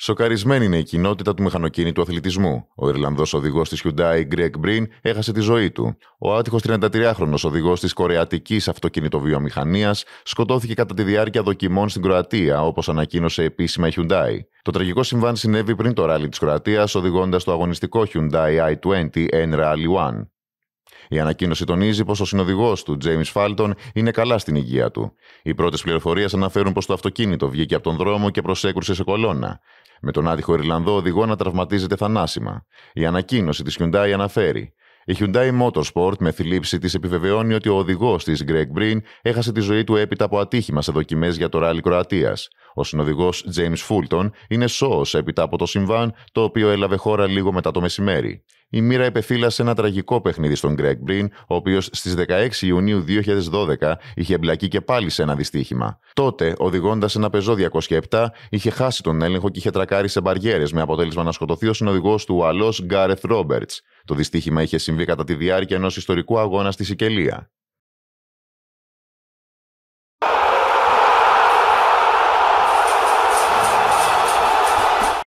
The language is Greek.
Σοκαρισμένη είναι η κοινότητα του μηχανοκίνητου αθλητισμού. Ο Ιρλανδός οδηγός της Hyundai, Greg Breen, έχασε τη ζωή του. Ο άτυχος 33χρονο οδηγός της Κορεατικής Αυτοκινητοβιομηχανίας σκοτώθηκε κατά τη διάρκεια δοκιμών στην Κροατία, όπως ανακοίνωσε επίσημα η Hyundai. Το τραγικό συμβάν συνέβη πριν το ράλι της Κροατίας, οδηγώντας το αγωνιστικό Hyundai i20 N Rally 1. Η ανακοίνωση τονίζει πως ο συνοδηγός του, James Φάλτον, είναι καλά στην υγεία του. Οι πρώτες πληροφορίες αναφέρουν πως το αυτοκίνητο βγήκε από τον δρόμο και προσέκρουσε σε κολόνα με τον άδικο Ιρλανδό οδηγό να τραυματίζεται θανάσιμα. Η ανακοίνωση της Hyundai αναφέρει. Η Hyundai Motorsport με θλίψη της επιβεβαιώνει ότι ο οδηγός της Greg Breen έχασε τη ζωή του έπειτα από ατύχημα σε δοκιμές για το ράλι Κροατίας. Ο συνοδηγός James Fulton είναι σώος έπειτα από το συμβάν, το οποίο έλαβε χώρα λίγο μετά το μεσημέρι. Η μοίρα επεφύλασε ένα τραγικό παιχνίδι στον Greg Μπριν, ο οποίος στις 16 Ιουνίου 2012 είχε εμπλακεί και πάλι σε ένα δυστύχημα. Τότε, οδηγώντας ένα πεζό 207, είχε χάσει τον έλεγχο και είχε τρακάρει σε μπαριέρες με αποτέλεσμα να σκοτωθεί ο συνοδηγός του Ουαλός Γκάρεθ Ρόμπερτ. Το δυστύχημα είχε συμβεί κατά τη διάρκεια ενός ιστορικού αγώνα στη Σικελία.